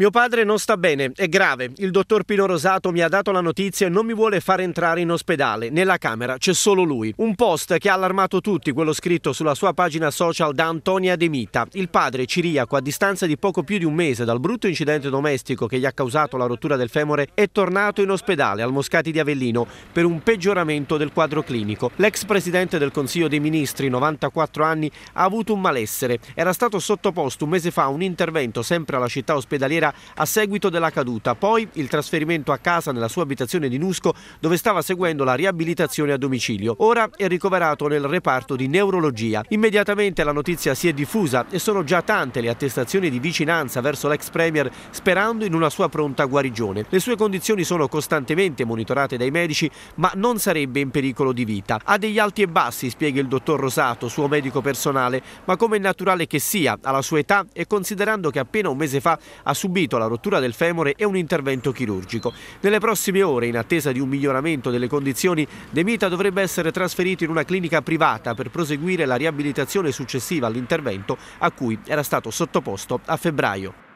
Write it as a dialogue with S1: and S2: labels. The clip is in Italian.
S1: Mio padre non sta bene, è grave. Il dottor Pino Rosato mi ha dato la notizia e non mi vuole far entrare in ospedale. Nella camera c'è solo lui. Un post che ha allarmato tutti, quello scritto sulla sua pagina social da Antonia De Mita. Il padre ciriaco, a distanza di poco più di un mese dal brutto incidente domestico che gli ha causato la rottura del femore, è tornato in ospedale al Moscati di Avellino per un peggioramento del quadro clinico. L'ex presidente del Consiglio dei Ministri, 94 anni, ha avuto un malessere. Era stato sottoposto un mese fa a un intervento sempre alla città ospedaliera a seguito della caduta, poi il trasferimento a casa nella sua abitazione di Nusco dove stava seguendo la riabilitazione a domicilio. Ora è ricoverato nel reparto di neurologia. Immediatamente la notizia si è diffusa e sono già tante le attestazioni di vicinanza verso l'ex Premier sperando in una sua pronta guarigione. Le sue condizioni sono costantemente monitorate dai medici ma non sarebbe in pericolo di vita. Ha degli alti e bassi, spiega il dottor Rosato, suo medico personale, ma come è naturale che sia, alla sua età e considerando che appena un mese fa ha subito subito la rottura del femore e un intervento chirurgico. Nelle prossime ore, in attesa di un miglioramento delle condizioni, Demita dovrebbe essere trasferito in una clinica privata per proseguire la riabilitazione successiva all'intervento a cui era stato sottoposto a febbraio.